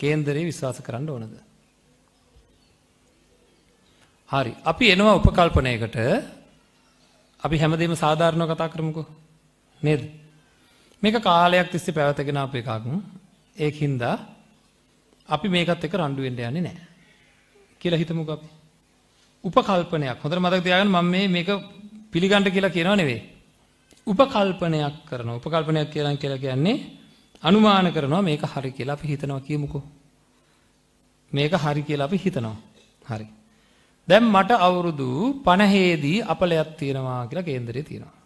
කේන්දරේ විශ්වාස කරන්න ඕනද? හරි. අපි එනවා උපකල්පනයකට. අපි හැමදේම සාධාරණව කතා කරමුකෝ. නේද? මේක කාලයක් තිස්සේ පැවතගෙන ආපු එකක්. ඒකින්ද අපි මේකත් එක්ක රණ්ඩු වෙන්න යන්නේ නැහැ. කියලා හිතමුකෝ අපි. උපකල්පනයක්. හොඳට මතක තියාගන්න මම මේ මේක පිළිගන්න කියලා කියනව නෙවෙයි. උපකල්පනයක් කරනවා. උපකල්පනයක් කියලා කියන්නේ අනුමාන කරනවා මේක හරි කියලා අපි හිතනවා කියමුකෝ. මේක හරි කියලා අපි හිතනවා. හරි. දැන් මට අවුරුදු 50 දී අපලයක් තියෙනවා කියලා කේන්දරේ තියෙනවා.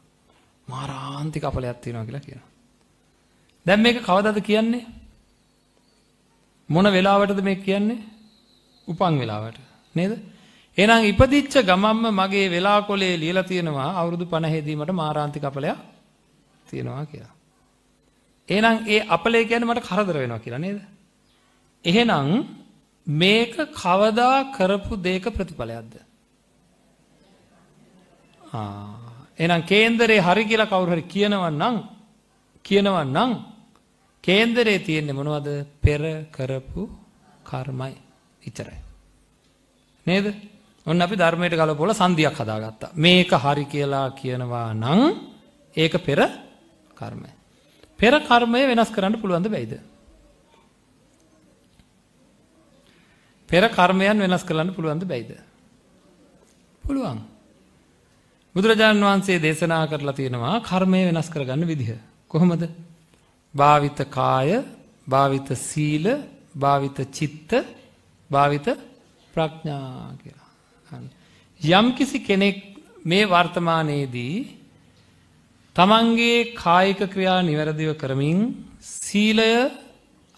මාරාන්තික අපලයක් තියෙනවා කියලා කියනවා. දැන් මේක කවදාද කියන්නේ? මොන වෙලාවටද මේක කියන්නේ? උපන් වෙලාවට. නේද? එහෙනම් ඉපදිච්ච ගමම්ම මගේ වෙලාකොලේ ලියලා තියෙනවා අවුරුදු 50 දී මට මාරාන්තික අපලයක් තියෙනවා කියලා. එහෙනම් ඒ අපලේ කියන්නේ මට කරදර වෙනවා කියලා නේද? එහෙනම් මේක කවදා කරපු දෙයක ප්‍රතිඵලයක්ද? ආ එහෙනම් කේන්දරේ හරි කියලා කවුරු හරි කියනවා නම් කියනවා නම් කේන්දරේ තියෙන්නේ මොනවද? පෙර කරපු කර්මයි විතරයි. නේද? ඔන්න අපි ධර්මයට ගලපලා සංදියක් හදාගත්තා. මේක හරි කියලා කියනවා නම් ඒක පෙර කර්මය. පෙර කර්මය වෙනස් කරන්න පුළුවන්ද බැයිද. පෙර කර්මයන් වෙනස් කරන්න පුළුවන්ද බැයිද. පුළුවන්. බුදුරජාණන් වහන්සේ දේශනා කරලා තියෙනවා කර්මය වෙනස් කරගන්න විදිහ. කොහොමද භාවිත කාය භාවිත සීල භාවිත චිත්ත භාවිත ප්‍රඥා කියලා. යම් කිසි කෙනෙක් මේ වර්තමානයේදී තමන්ගේ කායික ක්‍රියා නිවැරදිව කරමින් සීලය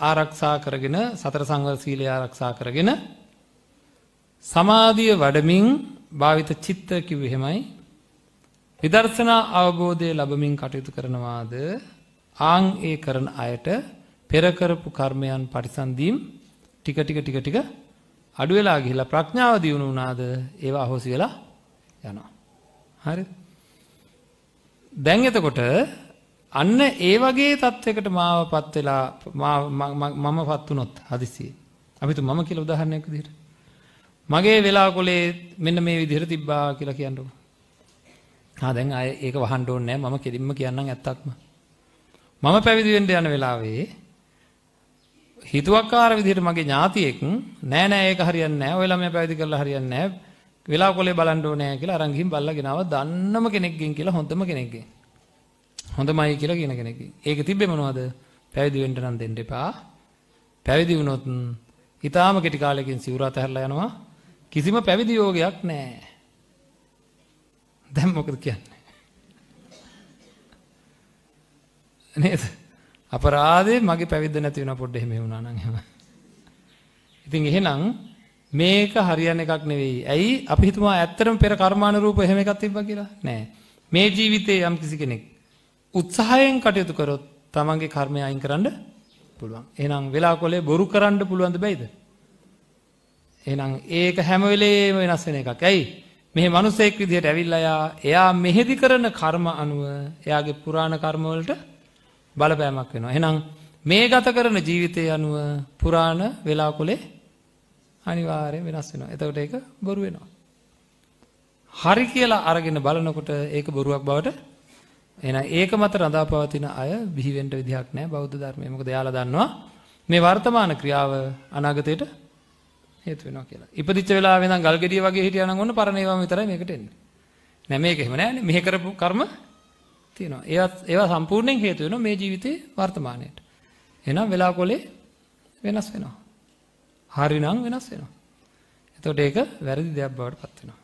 ආරක්ෂා කරගෙන සතර සංවර සීලය ආරක්ෂා කරගෙන සමාධිය වඩමින් භාවිත චිත්ත කිව්වේ එහෙමයි විදර්ශනා අවබෝධය ලැබමින් කටයුතු කරනවාද ආන් ඒ කරන අයට පෙර කරපු කර්මයන් පරිසන්දීම් ටික ටික ටික ටික අඩු වෙලා ගිහිලා ප්‍රඥාව දියුණු වුණාද ඒවා අහෝසි වෙලා යනවා හරිද දැන් එතකොට අන්න ඒ වගේ තත්වයකට මාවපත් වෙලා මමපත් වුණොත් හදිසියෙ. අපි තු මම කියලා උදාහරණයක් විදිහට. මගේ වෙලා කොලේ මෙන්න මේ විදිහට තිබ්බා කියලා කියන්නකො. ආ දැන් ආයේ ඒක වහන්න ඕනේ නැහැ මම කෙලින්ම කියන්නම් ඇත්තක්ම. මම පැවිදි වෙන්න යන වෙලාවේ හිතුවක්කාර විදිහට මගේ ඥාතියෙක් නෑ නෑ ඒක හරියන්නේ නෑ ඔය ළමයා පැවිදි කරලා හරියන්නේ නෑ වෙලා කොලේ බලන්න ඕනේ කියලා අරන් ගිහින් බල්ලා ගෙනාවා දන්නම කෙනෙක්ගෙන් කියලා හොඳම කෙනෙක්ගෙන්. හොඳමයි කියලා කියන කෙනෙක්ගෙන්. ඒක තිබ්බේ මොනවද? පැවිදි වෙන්න නම් දෙන්න එපා. පැවිදි වුණොත් ඊටාම කෙටි කාලෙකින් සිවුරත හැරලා යනවා. කිසිම පැවිදි යෝගයක් නැහැ. දැන් මොකද කියන්නේ? නේද? අපරාධේ මගේ පැවිද්ද නැති වෙන පොඩ්ඩ එහෙම වුණා නම් එහෙම. ඉතින් එහෙනම් මේක හරියන එකක් නෙවෙයි. ඇයි? අපි හිතමු ඇත්තටම පෙර කර්මානුරූප එහෙම එකක් තිබ්බා කියලා. නෑ. මේ ජීවිතේ යම් කිසි කෙනෙක් උත්සාහයෙන් කටයුතු කරොත් තමන්ගේ කර්මය අයින් කරන්න පුළුවන්. එහෙනම් වෙලාකොලේ බොරු කරන්න පුළුවන්ද බැයිද? එහෙනම් ඒක හැම වෙලේම වෙනස් වෙන එකක්. ඇයි? මේ මිනිසෙක් විදිහට ඇවිල්ලා එයා මෙහෙදි කරන කර්ම අනුව එයාගේ පුරාණ කර්ම වලට බලපෑමක් වෙනවා. එහෙනම් මේ ගත කරන ජීවිතය අනුව පුරාණ වෙලාකොලේ අනිවාර්යෙන් වෙනස් වෙනවා. එතකොට ඒක බොරු වෙනවා. හරි කියලා අරගෙන බලනකොට ඒක බොරුවක් බවට එහෙනම් ඒක මත රඳා පවතින අය බිහි වෙන්න විදිහක් නැහැ බෞද්ධ ධර්මයේ. මොකද එයාලා දන්නවා මේ වර්තමාන ක්‍රියාව අනාගතයට හේතු වෙනවා කියලා. ඉපදිච්ච වෙලාවේ ඉඳන් ගල් ගෙඩිය වගේ හිටියා නම් ඔන්න පරණ ඒවාම විතරයි මේකට එන්නේ. නෑ මේක එහෙම නෑනේ. මෙහෙ කරපු කර්ම තියෙනවා. ඒවත් ඒවා සම්පූර්ණයෙන් හේතු වෙනවා මේ ජීවිතේ වර්තමානයේට. එහෙනම් වෙලාකොලේ වෙනස් වෙනවා. හරිනම් වෙනස් වෙනවා. එතකොට ඒක වැරදි දෙයක් බවට පත් වෙනවා.